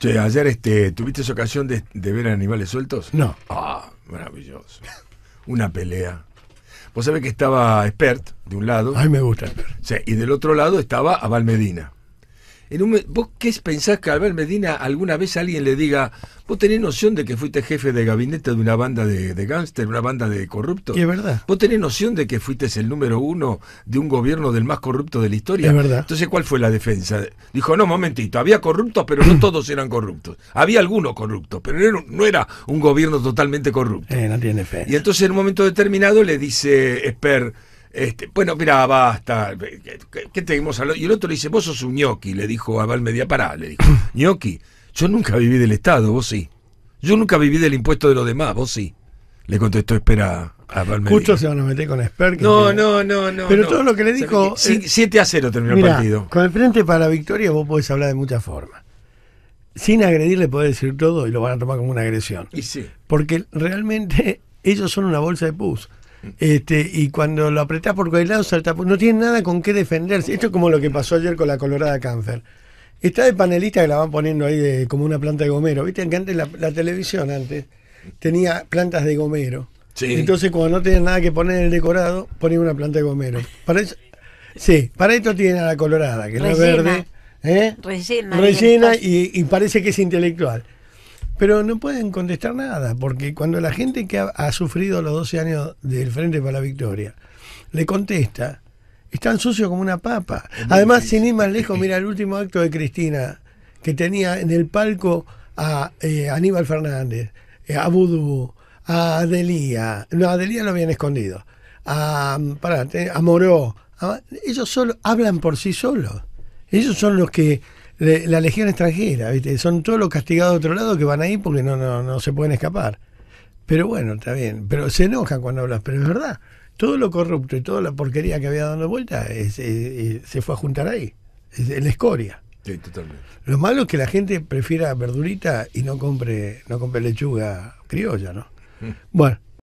Che, ayer este, tuviste esa ocasión de, ver animales sueltos? No. Ah, maravilloso. Una pelea. Vos sabés que estaba Expert, de un lado. Ay, me gusta Expert. Sí, y del otro lado estaba Aval Medina. ¿Vos qué pensás que Albert Medina alguna vez alguien le diga, vos tenés noción de que fuiste jefe de gabinete de una banda de, de una banda de corruptos? Es verdad. ¿Vos tenés noción de que fuiste el número uno de un gobierno del más corrupto de la historia? Es verdad. Entonces, ¿cuál fue la defensa? Dijo, no, momentito, había corruptos, pero no todos eran corruptos. Había algunos corruptos, pero no era, un gobierno totalmente corrupto. Eh, no tiene fe. Y entonces, en un momento determinado, le dice Esper este, bueno, mira, basta. ¿Qué, qué tenemos Y el otro le dice, vos sos un ñoqui, le dijo a Valmedia Pará, le dijo, ñoqui, yo nunca viví del Estado, vos sí. Yo nunca viví del impuesto de los demás, vos sí. Le contestó, espera, a Valmedia. Muchos se van a meter con Esper. No, no, no, no. Pero todo lo que le dijo... 7 a 0 terminó el partido. Con el frente para la victoria vos podés hablar de muchas formas. Sin agredir le podés decir todo y lo van a tomar como una agresión. Y sí. Porque realmente ellos son una bolsa de pus. Este, y cuando lo apretás por cualquier lado, salta no tiene nada con qué defenderse. Esto es como lo que pasó ayer con la Colorada Cáncer. Está de panelista que la van poniendo ahí de, como una planta de gomero. Viste que antes la, televisión antes tenía plantas de gomero. Entonces, cuando no tenían nada que poner en el decorado, ponían una planta de gomero. Para sí, para esto tienen a la colorada, que es verde. ¿eh? Rellena. Rellena y parece que es intelectual. Pero no pueden contestar nada, porque cuando la gente que ha, sufrido los 12 años del Frente para la Victoria le contesta, es tan sucio como una papa. Además, sin ir más lejos, mira el último acto de Cristina, que tenía en el palco a eh, Aníbal Fernández, eh, a Vudú, a Adelía, no, a Adelía lo habían escondido, a, pará, Moró, ah, ellos solo hablan por sí solos. Ellos son los que la legión extranjera, ¿viste? Son todos los castigados de otro lado que van ahí porque no, no, no se pueden escapar. Pero bueno, está bien. Pero se enojan cuando hablas, pero es verdad. Todo lo corrupto y toda la porquería que había dando vuelta es, se fue a juntar ahí. Es, la escoria. totalmente. Lo malo es que la gente prefiera verdurita y no compre, no compre lechuga criolla, ¿no? Mm. Bueno,